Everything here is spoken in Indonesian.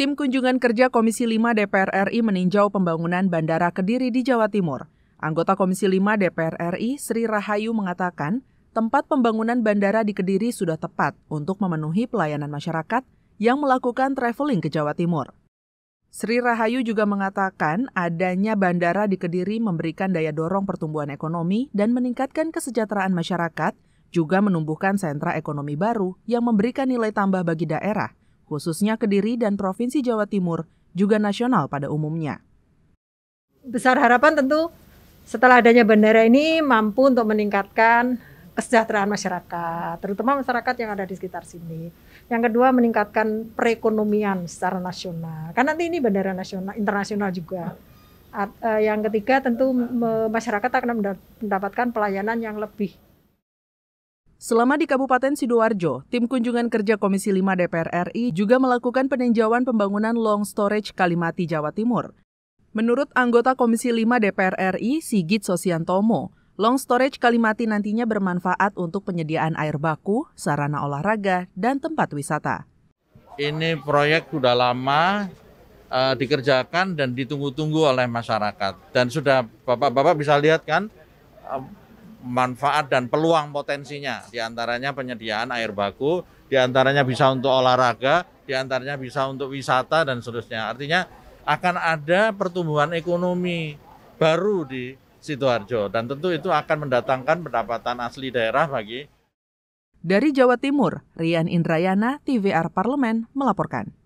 Tim kunjungan kerja Komisi 5 DPR RI meninjau pembangunan Bandara Kediri di Jawa Timur. Anggota Komisi 5 DPR RI Sri Rahayu mengatakan, tempat pembangunan bandara di Kediri sudah tepat untuk memenuhi pelayanan masyarakat yang melakukan traveling ke Jawa Timur. Sri Rahayu juga mengatakan adanya bandara di Kediri memberikan daya dorong pertumbuhan ekonomi dan meningkatkan kesejahteraan masyarakat, juga menumbuhkan sentra ekonomi baru yang memberikan nilai tambah bagi daerah khususnya Kediri dan Provinsi Jawa Timur, juga nasional pada umumnya. Besar harapan tentu setelah adanya bandara ini mampu untuk meningkatkan kesejahteraan masyarakat, terutama masyarakat yang ada di sekitar sini. Yang kedua meningkatkan perekonomian secara nasional. Kan nanti ini bandara nasional internasional juga. At, uh, yang ketiga tentu masyarakat akan mendapatkan pelayanan yang lebih Selama di Kabupaten Sidoarjo, tim kunjungan kerja Komisi 5 DPR RI juga melakukan peninjauan pembangunan long storage Kalimati, Jawa Timur. Menurut anggota Komisi 5 DPR RI, Sigit Sosiantomo, long storage Kalimati nantinya bermanfaat untuk penyediaan air baku, sarana olahraga, dan tempat wisata. Ini proyek sudah lama uh, dikerjakan dan ditunggu-tunggu oleh masyarakat. Dan sudah Bapak-Bapak bisa lihat kan, manfaat dan peluang potensinya. Di antaranya penyediaan air baku, di antaranya bisa untuk olahraga, di antaranya bisa untuk wisata dan seterusnya. Artinya akan ada pertumbuhan ekonomi baru di Sidoarjo dan tentu itu akan mendatangkan pendapatan asli daerah bagi dari Jawa Timur, Rian Indrayana, TVR Parlemen melaporkan.